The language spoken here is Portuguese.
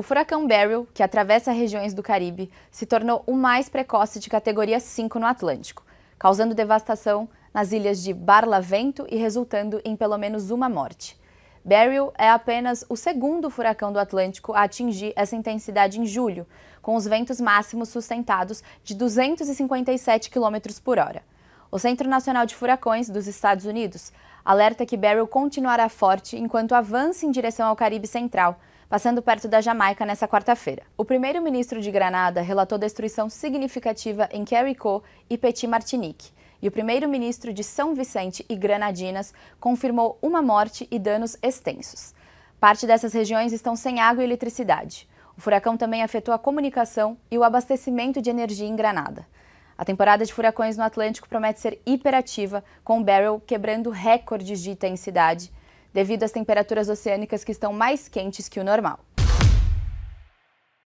O furacão Beryl, que atravessa regiões do Caribe, se tornou o mais precoce de categoria 5 no Atlântico, causando devastação nas ilhas de Barlavento e resultando em pelo menos uma morte. Beryl é apenas o segundo furacão do Atlântico a atingir essa intensidade em julho, com os ventos máximos sustentados de 257 km por hora. O Centro Nacional de Furacões dos Estados Unidos alerta que Beryl continuará forte enquanto avança em direção ao Caribe Central, passando perto da Jamaica nessa quarta-feira. O primeiro-ministro de Granada relatou destruição significativa em Quericó e Petit Martinique. E o primeiro-ministro de São Vicente e Granadinas confirmou uma morte e danos extensos. Parte dessas regiões estão sem água e eletricidade. O furacão também afetou a comunicação e o abastecimento de energia em Granada. A temporada de furacões no Atlântico promete ser hiperativa, com o Beryl quebrando recordes de intensidade devido às temperaturas oceânicas que estão mais quentes que o normal.